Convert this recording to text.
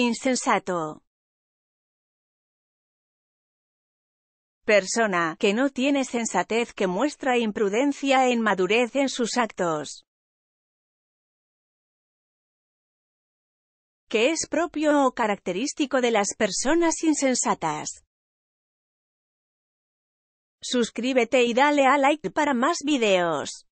Insensato. Persona que no tiene sensatez que muestra imprudencia e inmadurez en sus actos. Que es propio o característico de las personas insensatas. Suscríbete y dale a like para más videos.